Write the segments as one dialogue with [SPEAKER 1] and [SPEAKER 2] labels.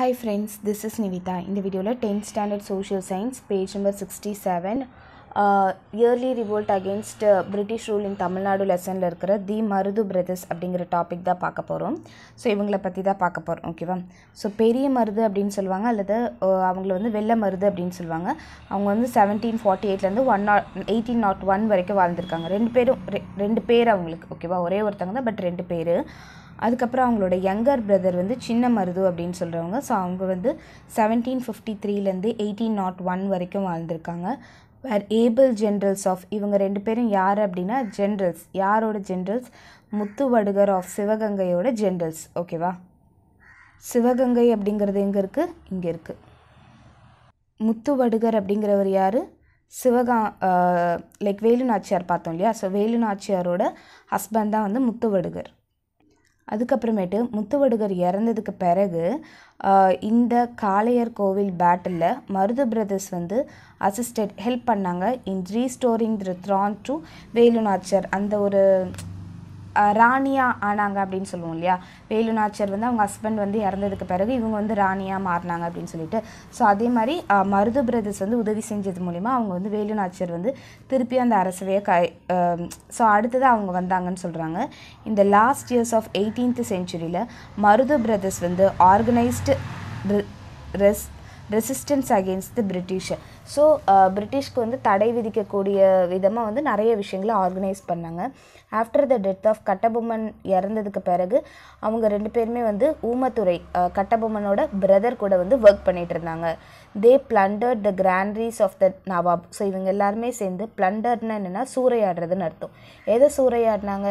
[SPEAKER 1] hi friends this is Nivitha இந்த வீடியோவில் tenth standard social science page number sixty seven early revolt against British rule in Tamil Nadu லெசனில் இருக்கிற the Marudhu brothers அப்படிங்கிற topic தான் பார்க்க போகிறோம் ஸோ இவங்களை பற்றி தான் பார்க்க போகிறோம் ஓகேவா ஸோ பெரிய மருது அப்படின்னு சொல்லுவாங்க அல்லது uh, அவங்கள வந்து வெள்ளை மருது அப்படின்னு சொல்லுவாங்க அவங்க வந்து செவன்டீன் ஃபார்ட்டி எயிட்லேருந்து one nought eighteen nought one வரைக்கும் வாழ்ந்துருக்காங்க ரெண்டு பேரும் ரெண்டு பேர் அவங்களுக்கு ஓகேவா ஒரே ஒருத்தங்க தான் பட் ரெண்டு பேர் அதுக்கப்புறம் அவங்களோட யங்கர் பிரதர் வந்து சின்ன மருது அப்படின்னு சொல்கிறவங்க ஸோ அவங்க வந்து செவன்டீன் ஃபிஃப்டி த்ரீலேருந்து எயிட்டீன் நாட் ஒன் வரைக்கும் வாழ்ந்திருக்காங்க வேர் ஏபிள் ஜென்ரல்ஸ் ஆஃப் இவங்க ரெண்டு பேரும் யார் அப்படின்னா ஜென்ரல்ஸ் யாரோட ஜென்ரல்ஸ் முத்துவடுகர் ஆஃப் சிவகங்கையோட ஜென்ரல்ஸ் ஓகேவா சிவகங்கை அப்படிங்கிறது எங்கே இருக்குது இங்கே இருக்குது முத்துவடுகர் அப்படிங்கிறவர் யார் சிவகா லைக் வேலு நாச்சியார் பார்த்தோம் இல்லையா ஸோ வேலு நாச்சியாரோட ஹஸ்பண்ட் தான் வந்து முத்துவடுகர் அதுக்கப்புறமேட்டு முத்துவடுகர் இறந்ததுக்கு பிறகு இந்த காளையர் கோவில் பேட்டலில் மருது பிரதர்ஸ் வந்து அசிஸ்டட் ஹெல்ப் பண்ணாங்க in restoring throne to Velu Nachiyar அந்த ஒரு ராணியாக ஆனாங்க அப்படின்னு சொல்லுவோம் இல்லையா நாச்சர் வந்து அவங்க ஹஸ்பண்ட் வந்து இறந்ததுக்கு பிறகு இவங்க வந்து ராணியாக மாறினாங்க அப்படின்னு சொல்லிட்டு ஸோ அதே மாதிரி மருது பிரதர்ஸ் வந்து உதவி செஞ்சது மூலிமா அவங்க வந்து நாச்சர் வந்து திருப்பி அந்த அரசவையை க ஸோ அடுத்தது அவங்க வந்தாங்கன்னு சொல்கிறாங்க இந்த லாஸ்ட் இயர்ஸ் ஆஃப் எயிட்டீன்த் செஞ்சுரியில் மருது பிரதர்ஸ் வந்து organised res resistance against the British so பிரிட்டிஷ்க்கு வந்து தடை விதிக்கக்கூடிய விதமாக வந்து நிறைய விஷயங்களை ஆர்கனைஸ் பண்ணாங்க after the death of Kattabomman இறந்ததுக்கு பிறகு அவங்க ரெண்டு பேருமே வந்து ஊமத்துறை கட்டபொம்மனோட பிரதர் கூட வந்து ஒர்க் பண்ணிகிட்டு இருந்தாங்க தே பிளண்டர்ட் த கிராண்டரிஸ் ஆஃப் த நவாப் ஸோ இவங்க எல்லாருமே சேர்ந்து பிளண்டர்னால் என்னென்னா சூறையாடுறதுன்னு அர்த்தம் எதை சூறையாடினாங்க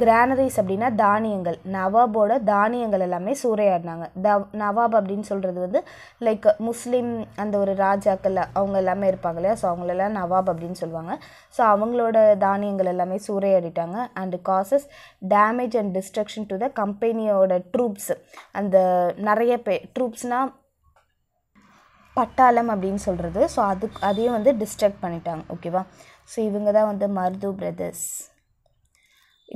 [SPEAKER 1] கிரானரிஸ் அப்படின்னா தானியங்கள் நவாபோட தானியங்கள் எல்லாமே சூறையாடினாங்க த நவாப் அப்படின்னு சொல்கிறது வந்து லைக் முஸ்லீம் அந்த ஒரு ராஜாக்கள் அவங்க எல்லாமே இருப்பாங்க இல்லையா ஸோ அவங்களெல்லாம் நவாப் அப்படின்னு சொல்லுவாங்க ஸோ அவங்களோட தானியங்கள் எல்லாமே சூறையாடிட்டாங்க and causes damage and destruction to the கம்பெனியோட ட்ரூப்ஸ் அந்த நிறைய பே ட்ரூப்ஸ்னால் பட்டாளம் அப்படின்னு சொல்கிறது ஸோ அதுக்கு அதையும் வந்து டிஸ்ட்ராக்ட் பண்ணிட்டாங்க ஓகேவா ஸோ இவங்க தான் வந்து மருது பிரதர்ஸ்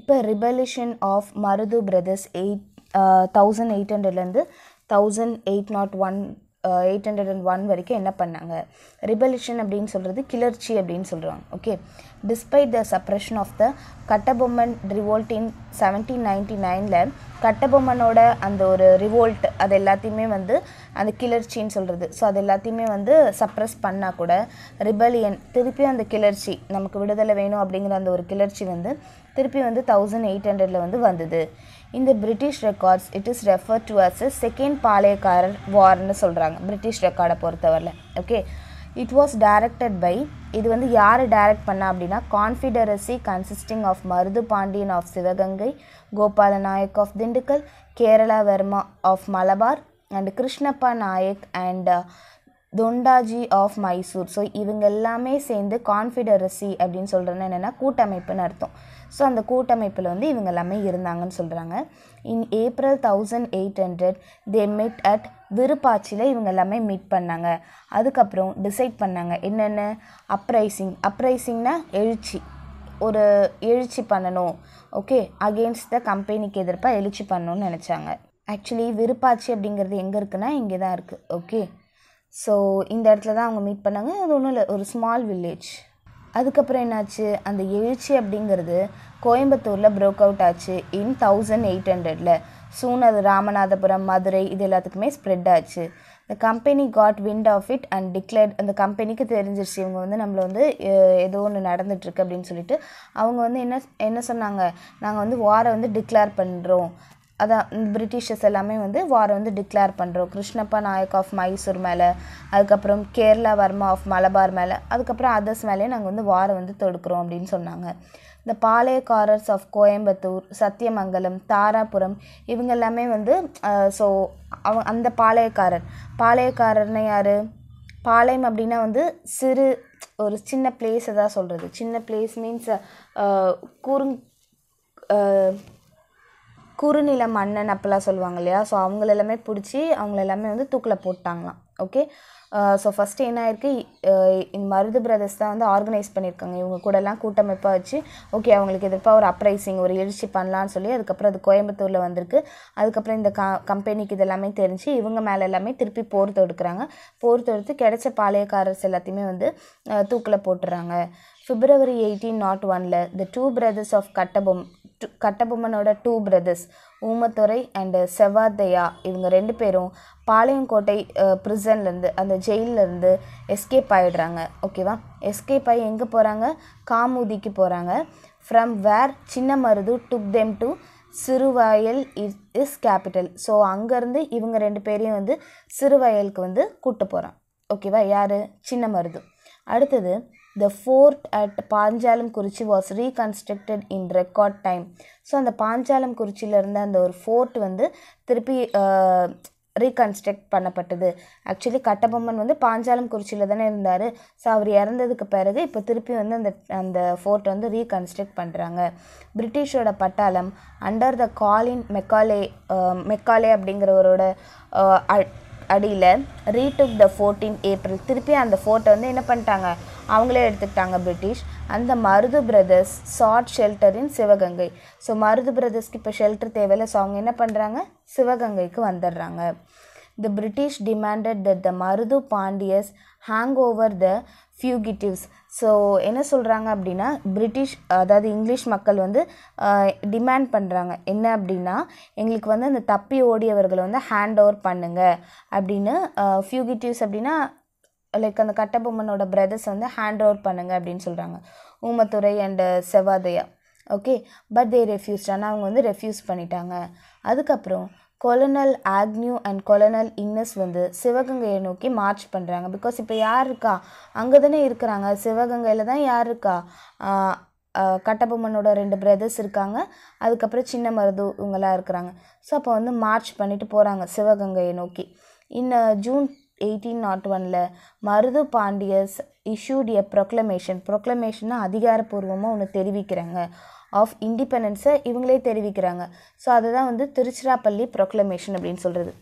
[SPEAKER 1] இப்போ rebellion of Marudhu brothers eight thousand eight ஹண்ட்ரட்லேருந்து thousand eight nought one eight hundred and one வரைக்கும் என்ன பண்ணாங்க ரிபல்யூஷன் அப்படின்னு சொல்கிறது கிளர்ச்சி அப்படின்னு சொல்கிறாங்க okay despite the suppression of the Kattabomman revolt in seventeen ninety நைனில் கட்டபொம்மனோட அந்த ஒரு ரிவோல்ட் அது எல்லாத்தையுமே வந்து அந்த கிளர்ச்சின்னு சொல்கிறது ஸோ அது எல்லாத்தையுமே வந்து சப்ரஸ் பண்ணால் கூட ரிபலியன் திருப்பி அந்த கிளர்ச்சி நமக்கு விடுதலை வேணும் அப்படிங்கிற அந்த ஒரு கிளர்ச்சி வந்து திருப்பி வந்து தௌசண்ட் எயிட் ஹண்ட்ரடில் வந்து வந்தது இந்த British records it is refer to as second Palayakkarar வார்னு சொல்கிறாங்க பிரிட்டிஷ் ரெக்கார்டை பொறுத்தவரையில் okay it was directed by இது வந்து யார் டைரக்ட் பண்ணா அப்படின்னா confederacy consisting of Marudhu Pandian of Sivaganga Gopala Nayak of Dindigul Kerala Varma of Malabar and Krishnappa Nayak and uh, Dhondaji of Mysore so இவங்க எல்லாமே சேர்ந்து கான்ஃபிடரசி அப்படின்னு சொல்கிறேன்னு என்னென்னா கூட்டமைப்புன்னு அர்த்தம் ஸோ அந்த கூட்டமைப்பில் வந்து இவங்க எல்லாமே இருந்தாங்கன்னு சொல்கிறாங்க in April thousand eight hundred they met at விருப்பாட்சியில் இவங்க எல்லாமே மீட் பண்ணாங்க அதுக்கப்புறம் டிசைட் பண்ணாங்க என்னென்ன அப்ரைசிங் அப்ரைசிங்னா எழுச்சி ஒரு எழுச்சி பண்ணணும் ஓகே அகெயின்ஸ்ட் த கம்பெனிக்கு எதிர்ப்பாக எழுச்சி பண்ணணும்னு நினச்சாங்க ஆக்சுவலி விருப்பாட்சி அப்படிங்கிறது எங்கே இருக்குன்னா இங்கே தான் இருக்குது ஓகே ஸோ இந்த இடத்துல தான் அவங்க மீட் பண்ணாங்க அது ஒன்றும் இல்லை ஒரு ஸ்மால் வில்லேஜ் அதுக்கப்புறம் என்னாச்சு அந்த எழுச்சி அப்படிங்கிறது கோயம்புத்தூரில் ப்ரோக் அவுட் ஆச்சு இன் தௌசண்ட் எயிட் ஹண்ட்ரடில் சூன் அது ராமநாதபுரம் மதுரை இது எல்லாத்துக்குமே ஸ்ப்ரெட் ஆச்சு இந்த company got wind of it and declared அந்த கம்பெனிக்கு தெரிஞ்சிருச்சு இவங்க வந்து நம்மளை வந்து ஏதோ ஒன்று நடந்துகிட்ருக்கு அப்படின்னு சொல்லிட்டு அவங்க வந்து என்ன என்ன சொன்னாங்க நாங்கள் வந்து வாரை வந்து டிக்ளேர் பண்ணுறோம் அதான் பிரிட்டிஷர்ஸ் எல்லாமே வந்து வாரை வந்து டிக்ளேர் பண்ணுறோம் கிருஷ்ணப்பா நாயக் ஆஃப் மைசூர் மேலே அதுக்கப்புறம் கேரளா வர்மா ஆஃப் மலபார் மேலே அதுக்கப்புறம் அதர்ஸ் மேலேயே நாங்கள் வந்து வாரை வந்து தொடுக்கிறோம் அப்படின்னு சொன்னாங்க இந்த பாளையக்காரர்ஸ் ஆஃப் கோயம்புத்தூர் சத்தியமங்கலம் தாராபுரம் இவங்க எல்லாமே வந்து ஸோ அவ அந்த பாளையக்காரர் பாளையக்காரர்னா யார் பாளையம் அப்படின்னா வந்து சிறு ஒரு சின்ன பிளேஸை தான் சொல்கிறது சின்ன பிளேஸ் மீன்ஸ் குறுங் குறுநில மன்னன் அப்போல்லாம் சொல்லுவாங்க இல்லையா ஸோ அவங்கள எல்லாமே பிடிச்சி அவங்கள எல்லாமே வந்து தூக்கில் போட்டாங்களாம் ஓகே ஸோ ஃபஸ்ட்டு என்ன ஆயிருக்கு இந்த மருது பிரதர்ஸ் தான் வந்து ஆர்கனைஸ் பண்ணியிருக்காங்க இவங்க கூடலாம் கூட்டமைப்பாக வச்சு ஓகே அவங்களுக்கு எதிர்ப்பாக ஒரு அப்ரைசிங் ஒரு எழுச்சி பண்ணலான்னு சொல்லி அதுக்கப்புறம் அது கோயம்புத்தூரில் வந்திருக்கு அதுக்கப்புறம் இந்த க கம்பெனிக்கு இதெல்லாமே தெரிஞ்சு இவங்க மேலே எல்லாமே திருப்பி போர் தொடுக்கிறாங்க போர் தொடுத்து கிடைச்ச பாளையக்காரர்ஸ் எல்லாத்தையுமே வந்து தூக்கில் போட்டுறாங்க ஃபிப்ரவரி எயிட்டீன் நாட் ஒனில் the two brothers of Kattabom கட்டபொம்மனோட two brothers Oomaithurai and Sevathaiah இவங்க ரெண்டு பேரும் பாளையங்கோட்டை ப்ரிசன்லேருந்து அந்த ஜெயிலேருந்து எஸ்கேப் ஆகிடுறாங்க ஓகேவா எஸ்கேப் ஆகி எங்கே போகிறாங்க காமுதிக்கு போகிறாங்க from where Chinna Marudhu took them to Siruvayal is is capital so அங்கேருந்து இவங்க ரெண்டு பேரையும் வந்து சிறுவயலுக்கு வந்து கூப்பிட்டு போகிறான் ஓகேவா யார் சின்ன மருது அடுத்தது the fort at Panchalam Kurichi was reconstructed in record time so அந்த பாஞ்சாலம் குறிச்சியில் இருந்த அந்த ஒரு ஃபோர்ட் வந்து திருப்பி ரீகன்ஸ்ட்ரக்ட் பண்ணப்பட்டது ஆக்சுவலி கட்டபொம்மன் வந்து பாஞ்சாலம் குறிச்சியில் தானே இருந்தார் ஸோ அவர் இறந்ததுக்கு பிறகு இப்போ திருப்பி வந்து அந்த அந்த ஃபோர்ட் வந்து ரீகன்ஸ்ட்ரக்ட் பண்ணுறாங்க பிரிட்டிஷோட பட்டாளம் under the Colin Macaulay Macaulay அப்படிங்கிறவரோட அடியில் ரீடுக் த ஃபோர்டீன் ஏப்ரல் திருப்பி அந்த ஃபோர்ட்டை வந்து என்ன பண்ணிட்டாங்க அவங்களே எடுத்துக்கிட்டாங்க பிரிட்டிஷ் அந்த மருது பிரதர்ஸ் ஷார்ட் ஷெல்டரின் சிவகங்கை ஸோ மருது பிரதர்ஸ்க்கு இப்போ ஷெல்டர் தேவையில்லை ஸோ அவங்க என்ன பண்ணுறாங்க சிவகங்கைக்கு வந்துடுறாங்க the British demanded that the Marudhu Pandiyas hang over the fugitives so என்ன சொல்கிறாங்க அப்படின்னா பிரிட்டிஷ் அதாவது இங்கிலீஷ் மக்கள் வந்து டிமாண்ட் பண்ணுறாங்க என்ன அப்படின்னா எங்களுக்கு வந்து அந்த தப்பி ஓடியவர்களை வந்து ஹேண்ட் ஓவர் பண்ணுங்கள் அப்படின்னு ஃபியூகிட்டிவ்ஸ் அப்படின்னா லைக் அந்த கட்டபொம்மனோட பிரதர்ஸ் வந்து ஹேண்ட் ஓவர் பண்ணுங்கள் அப்படின்னு சொல்கிறாங்க Oomaithurai and Sevathaiah okay but they refused ஆனால் அவங்க வந்து ரெஃப்யூஸ் பண்ணிட்டாங்க அதுக்கப்புறம் கொலனல் ஆக்னியூ அண்ட் கொலனல் இன்னஸ் வந்து சிவகங்கையை நோக்கி மார்ச் பண்ணுறாங்க பிகாஸ் இப்போ யார் இருக்கா அங்கே தானே இருக்கிறாங்க சிவகங்கையில் தான் யார் இருக்கா கட்டபொம்மனோட ரெண்டு பிரதர்ஸ் இருக்காங்க அதுக்கப்புறம் சின்ன மருது இவங்கெல்லாம் இருக்கிறாங்க ஸோ அப்போ வந்து மார்ச் பண்ணிட்டு போகிறாங்க சிவகங்கையை நோக்கி இன்னும் ஜூன் எயிட்டீன் நாட் ஒனில் Marudhu Pandiyas issued a proclamation ப்ரொக்ளமேஷன்னா அதிகாரப்பூர்வமாக ஒன்று தெரிவிக்கிறாங்க ஆஃப் இண்டிபெண்டன்ஸை இவங்களே தெரிவிக்கிறாங்க ஸோ அதை தான் வந்து திருச்சிராப்பள்ளி ப்ரொக்ளமேஷன் அப்படின்னு சொல்கிறது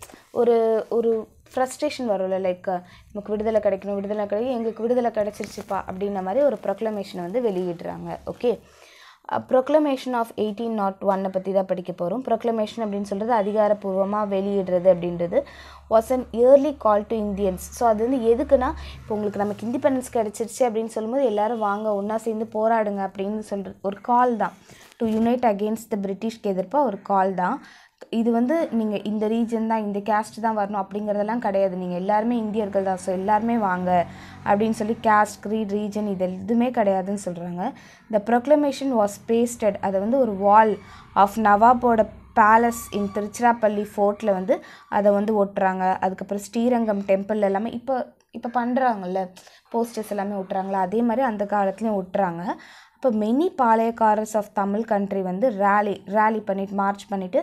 [SPEAKER 1] ஒரு ஒரு ஃப்ரஸ்ட்ரேஷன் வரும்ல லைக் நமக்கு விடுதலை கிடைக்கணும் விடுதலை கிடைக்கும் எங்களுக்கு விடுதலை கிடைச்சிருச்சுப்பா அப்படின்ன மாதிரி ஒரு ப்ரொக்ளமேஷனை வந்து வெளியிடுறாங்க okay proclamation of eighteen nought ஒன்னை பற்றி தான் படிக்க போகிறோம் ப்ரொக்ளமேஷன் அப்படின்னு சொல்கிறது அதிகாரப்பூர்வமாக வெளியிடுறது அப்படின்றது was an early call to Indians so அது வந்து எதுக்குன்னா இப்போ உங்களுக்கு நமக்கு இண்டிபெண்டன்ஸ் கிடச்சிருச்சு அப்படின்னு சொல்லும்போது எல்லோரும் வாங்க ஒன்றா சேர்ந்து போராடுங்க அப்படின்னு சொல்கிற ஒரு கால் தான் டு யுனைட் அகேன்ஸ்ட் த பிரிட்டிஷ்க்கு எதிர்ப்பாக ஒரு கால் தான் இது வந்து நீங்கள் இந்த ரீஜன் தான் இந்த கேஸ்ட் தான் வரணும் அப்படிங்கிறதெல்லாம் கிடையாது நீங்கள் எல்லாருமே இந்தியர்கள் தான் ஸோ எல்லாருமே வாங்க அப்படின்னு சொல்லி கேஸ்ட் க்ரீட் ரீஜன் இது எதுவுமே கிடையாதுன்னு சொல்கிறாங்க த ப்ரொக்ளமேஷன் வாஸ் பேஸ்டட் அதை வந்து ஒரு வால் ஆஃப் நவாபோட பேலஸ் இன் திருச்சிராப்பள்ளி ஃபோர்ட்டில் வந்து அதை வந்து ஒட்டுறாங்க அதுக்கப்புறம் ஸ்ரீரங்கம் டெம்பிள் எல்லாமே இப்போ இப்போ பண்ணுறாங்கல்ல போஸ்டர்ஸ் எல்லாமே ஒட்டுறாங்களா அதே மாதிரி அந்த காலத்துலேயும் ஒட்டுறாங்க இப்போ மெனி பாளையக்காரர்ஸ் ஆஃப் தமிழ் கண்ட்ரி வந்து ரேலி ரேலி பண்ணிட்டு மார்ச் பண்ணிவிட்டு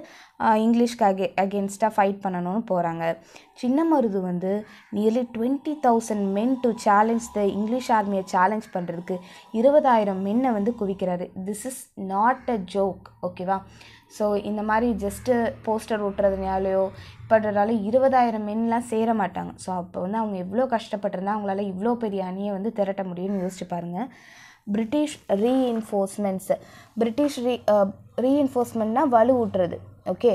[SPEAKER 1] இங்கிலீஷ்க்கு அகே அகேன்ஸ்டாக ஃபைட் பண்ணணும்னு போகிறாங்க சின்ன மருது வந்து nearly twenty thousand men to challenge the English ஆர்மியை சேலஞ்ச் பண்ணுறதுக்கு இருபதாயிரம் மென்னை வந்து குவிக்கிறாரு this is not a joke ஓகேவா ஸோ இந்த மாதிரி ஜஸ்ட்டு போஸ்டர் ஒட்டுறதுனாலையோ இப்படுறதுனால இருபதாயிரம் மென்லாம் சேர மாட்டாங்க ஸோ அப்போ வந்து அவங்க எவ்வளோ கஷ்டப்பட்டிருந்தா அவங்களால இவ்வளோ பெரிய அணியை வந்து திரட்ட முடியும்னு யோசிச்சு பாருங்கள் பிரிட்டிஷ் ரீஎன்ஃபோர்ஸ்மெண்ட்ஸு பிரிட்டிஷ் ரீ வலு வலுவூட்டுறது ஓகே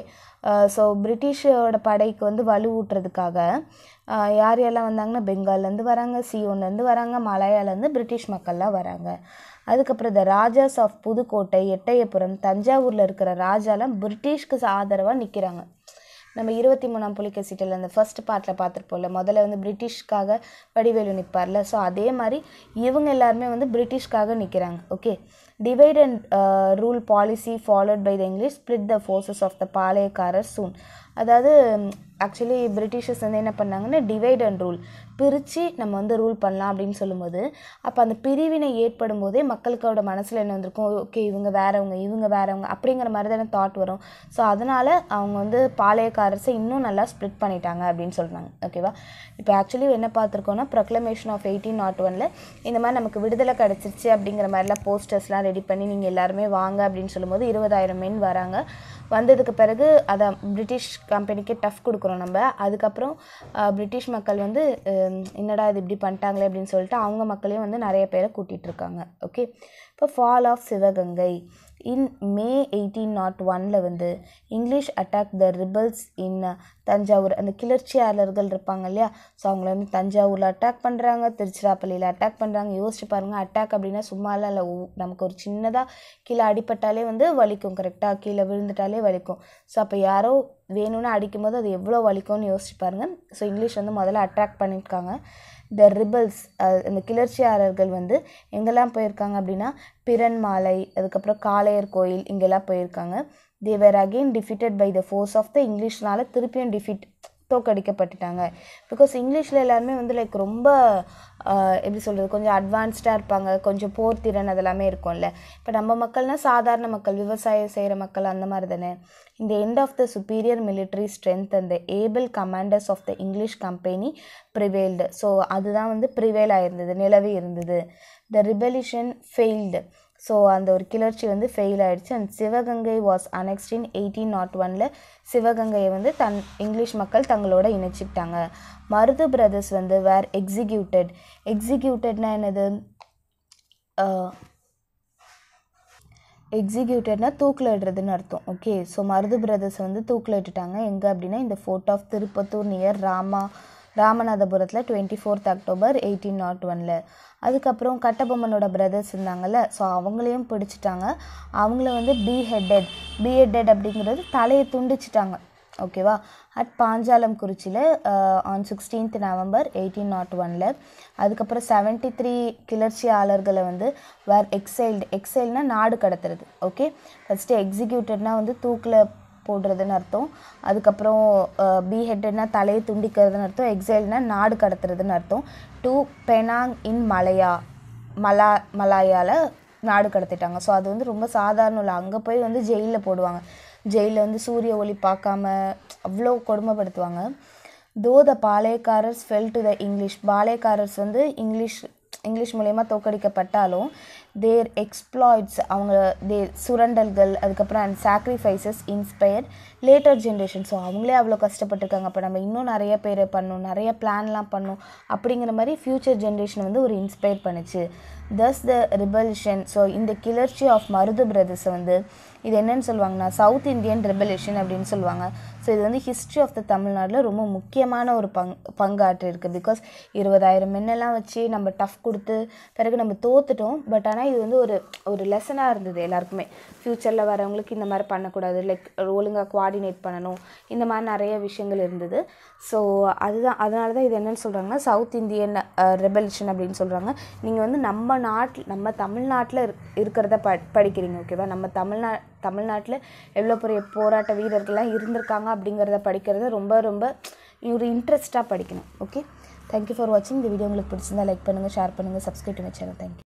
[SPEAKER 1] ஸோ பிரிட்டிஷோட படைக்கு வந்து வலுவூட்டுறதுக்காக uh, யார் யாரெல்லாம் வந்தாங்கன்னா பெங்கால்லேருந்து வராங்க சியோன்லேருந்து வராங்க மலையாலேருந்து பிரிட்டிஷ் மக்கள்லாம் வராங்க அதுக்கப்புறம் இந்த ராஜாஸ் ஆஃப் புதுக்கோட்டை எட்டயபுரம் தஞ்சாவூரில் இருக்கிற ராஜாலாம் பிரிட்டிஷ்க்கு ஆதரவாக நிற்கிறாங்க நம்ம இருபத்தி மூணாம் புலிகேசிட்டில் அந்த ஃபர்ஸ்ட் பார்ட்டில் பார்த்துருப்போம்ல முதல்ல வந்து பிரிட்டிஷ்காக வடிவேலு நிற்பார்ல ஸோ அதே மாதிரி இவங்க எல்லாருமே வந்து பிரிட்டிஷ்காக நிற்கிறாங்க okay divide and rule policy followed by the English split the forces of the Palayakkarar soon அதாவது ஆக்சுவலி பிரிட்டிஷர்ஸ் வந்து என்ன பண்ணாங்கன்னா டிவைட் அண்ட் ரூல் பிரித்து நம்ம வந்து ரூல் பண்ணலாம் அப்படின்னு சொல்லும்போது அப்போ அந்த பிரிவினை ஏற்படும் போதே மக்களுக்கோட மனசில் என்ன வந்திருக்கும் ஓகே இவங்க வேறவங்க இவங்க வேறவங்க அப்படிங்கிற மாதிரி தானே தாட் வரும் ஸோ அதனால் அவங்க வந்து பாளையக்காரரசை இன்னும் நல்லா ஸ்ப்ளிட் பண்ணிட்டாங்க அப்படின்னு சொல்கிறாங்க ஓகேவா இப்போ ஆக்சுவலி என்ன பார்த்துருக்கோன்னா ப்ரொக்ளமேஷன் ஆஃப் எயிட்டீன் நாட் ஒனில் இந்த மாதிரி நமக்கு விடுதலை கிடச்சிருச்சு அப்படிங்கிற மாதிரிலாம் போஸ்டர்ஸ்லாம் ரெடி பண்ணி நீங்கள் எல்லாருமே வாங்க அப்படின்னு சொல்லும்போது இருபதாயிரம் மென் வராங்க வந்ததுக்கு பிறகு அதை பிரிட்டிஷ் கம்பெனிக்கே டஃப் கொடுக்குறோம் நம்ம அதுக்கப்புறம் பிரிட்டிஷ் மக்கள் வந்து என்னடா இது இப்படி பண்ணிட்டாங்களே அப்படின்னு சொல்லிட்டு அவங்க மக்களையும் வந்து நிறைய பேரை கூட்டிகிட்டு இருக்காங்க ஓகே இப்போ fall of Sivaganga in May eighteen not ஒனில் வந்து English attack the rebels in Thanjavur அந்த கிளர்ச்சியாளர்கள் இருப்பாங்க இல்லையா ஸோ அவங்கள வந்து தஞ்சாவூரில் அட்டாக் பண்ணுறாங்க திருச்சிராப்பள்ளியில் அட்டாக் பண்ணுறாங்க யோசிச்சு பாருங்கள் அட்டாக் அப்படின்னா சும்மாலாம் இல்லை நமக்கு ஒரு சின்னதாக கீழே அடிப்பட்டாலே வந்து வலிக்கும் கரெக்டாக கீழே விழுந்துட்டாலே வலிக்கும் ஸோ அப்போ யாரோ வேணும்னு அடிக்கும்போது அது எவ்வளோ வலிக்கும்னு யோசிச்சு பாருங்கள் ஸோ இங்கிலீஷ் வந்து முதல்ல அட்ராக்ட் பண்ணியிருக்காங்க த ரிபல்ஸ் இந்த கிளர்ச்சியாளர்கள் வந்து எங்கெல்லாம் போயிருக்காங்க அப்படின்னா பிறன்மாலை அதுக்கப்புறம் காளையர் கோயில் இங்கெல்லாம் போயிருக்காங்க Thevar again defeated by the force of the இங்கிலீஷ்னால திருப்பியும் டிஃபிட் தோக்கடிக்கப்பட்டுட்டாங்க பிகாஸ் இங்கிலீஷில் எல்லாருமே வந்து லைக் ரொம்ப எப்படி சொல்கிறது கொஞ்சம் அட்வான்ஸ்டாக இருப்பாங்க கொஞ்சம் போர் திறன் அதெல்லாமே இருக்கும்ல இப்போ நம்ம மக்கள்னால் சாதாரண மக்கள் விவசாயம் செய்கிற மக்கள் அந்த மாதிரி தானே இந்த end of the superior military strength அந்த able commanders of the English company prevailed so அதுதான் வந்து ப்ரிவேல் ஆயிருந்தது நிலவி இருந்தது த ரிபலிஷன் ஃபெயில்டு ஸோ அந்த ஒரு கிளர்ச்சி வந்து ஃபெயில் ஆகிடுச்சு and Sivaganga was annexed in eighteen not ஒனில் சிவகங்கையை வந்து தன் இங்கிலீஷ் மக்கள் தங்களோட இணைச்சிக்கிட்டாங்க மருது பிரதர்ஸ் வந்து வேர் எக்ஸிக்யூட்டட் எக்ஸிக்யூட்டட்னா என்னது எக்ஸிக்யூட்டட்னா தூக்கிலிடுறதுன்னு அர்த்தம் ஓகே ஸோ மருது பிரதர்ஸ் வந்து தூக்கிலிட்டுட்டாங்க எங்கே அப்படின்னா இந்த fort of Tiruppattur near Rama ராமநாதபுரத்தில் twenty fourth October eighteen not ஒனில் அதுக்கப்புறம் கட்டபொம்மனோட பிரதர்ஸ் இருந்தாங்கள்ல ஸோ அவங்களையும் பிடிச்சிட்டாங்க அவங்கள வந்து பி ஹெட்டட் அப்படிங்கிறது தலையை துண்டிச்சிட்டாங்க ஓகேவா அட் பாஞ்சாலம் குறிச்சியில் on sixteenth November eighteen not ஒனில் அதுக்கப்புறம் செவன்ட்டி த்ரீ கிளர்ச்சியாளர்களை வந்து வேர் எக்ஸைல்டு எக்ஸைல்னால் நாடு கடத்துறது ஓகே ஃபஸ்ட்டு எக்ஸிக்யூட்டட்னால் வந்து தூக்கில் போடுறதுன்னு அர்த்தம் அதுக்கப்புறம் பிஹெட்னா தலையை துண்டிக்கிறதுன்னு அர்த்தம் எக்ஸைல்னா நாடு கடத்துறதுன்னு அர்த்தம் டூ பெனாங் இன் மலையா மலா மலாயாவில் நாடு கடத்திட்டாங்க ஸோ அது வந்து ரொம்ப சாதாரண இல்லை அங்கே போய் வந்து ஜெயிலில் போடுவாங்க ஜெயிலில் வந்து சூரிய ஒளி பார்க்காம அவ்வளோ கொடுமைப்படுத்துவாங்க தோ த பாளையக்காரர்ஸ் ஃபெல் டு த இங்கிலீஷ் பாளையக்காரர்ஸ் வந்து இங்கிலீஷ் இங்கிலீஷ் மூலயமா தோக்கடிக்கப்பட்டாலும் தேர் எக்ஸ்ப்ளாய்ட்ஸ் அவங்க தே சுரண்டல்கள் அதுக்கப்புறம் and sacrifices inspire later generation so அவங்களே அவ்வளோ கஷ்டப்பட்டிருக்காங்க அப்போ நம்ம இன்னும் நிறைய பேர் பண்ணணும் நிறைய பிளான்லாம் பண்ணணும் அப்படிங்கிற மாதிரி ஃப்யூச்சர் ஜென்ரேஷன் வந்து ஒரு இன்ஸ்பயர் பண்ணுச்சு தஸ் த ரிபல்ஷன் ஸோ இந்த கிளர்ச்சி ஆஃப் மருது பிரதர்ஸை வந்து இது என்னன்னு சொல்லுவாங்கன்னா சவுத் இந்தியன் ரெபலேஷன் அப்படின்னு சொல்லுவாங்க ஸோ இது வந்து ஹிஸ்ட்ரி ஆஃப் த தமிழ்நாட்டில் ரொம்ப முக்கியமான ஒரு பங் பங்காற்று இருக்குது பிகாஸ் இருபதாயிரம் மின்னெல்லாம் வச்சு நம்ம டஃப் கொடுத்து பிறகு நம்ம தோத்துட்டோம் பட் ஆனால் இது வந்து ஒரு ஒரு லெசனாக இருந்தது எல்லாருக்குமே ஃப்யூச்சரில் வரவங்களுக்கு இந்த மாதிரி பண்ணக்கூடாது லைக் ஒழுங்காக குவாடினேட் பண்ணணும் இந்த மாதிரி நிறைய விஷயங்கள் இருந்தது ஸோ அதுதான் அதனால தான் இது என்னென்னு சொல்கிறாங்கன்னா சவுத் இந்தியன் ரெபல்யூஷன் அப்படின்னு சொல்கிறாங்க நீங்கள் வந்து நம்ம நாட்டில் நம்ம தமிழ்நாட்டில் இருக்கிறத ப படிக்கிறீங்க ஓகேவா நம்ம தமிழ்நா தமிழ்நாட்டில் எவ்வளோ பெரிய போராட்ட வீரர்கள்லாம் இருந்திருக்காங்க அப்படிங்கிறத படிக்கிறத ரொம்ப ரொம்ப ஒரு இன்ட்ரெஸ்ட்டாக படிக்கணும் ஓகே தேங்க்யூ ஃபார் வாட்சிங் இந்த வீடியோ உங்களுக்கு பிடிச்சிருந்தா லைக் பண்ணுங்கள் ஷேர் பண்ணுங்கள் சப்ஸ்கிரைப் பண்ணி சேனல் தேங்க்யூ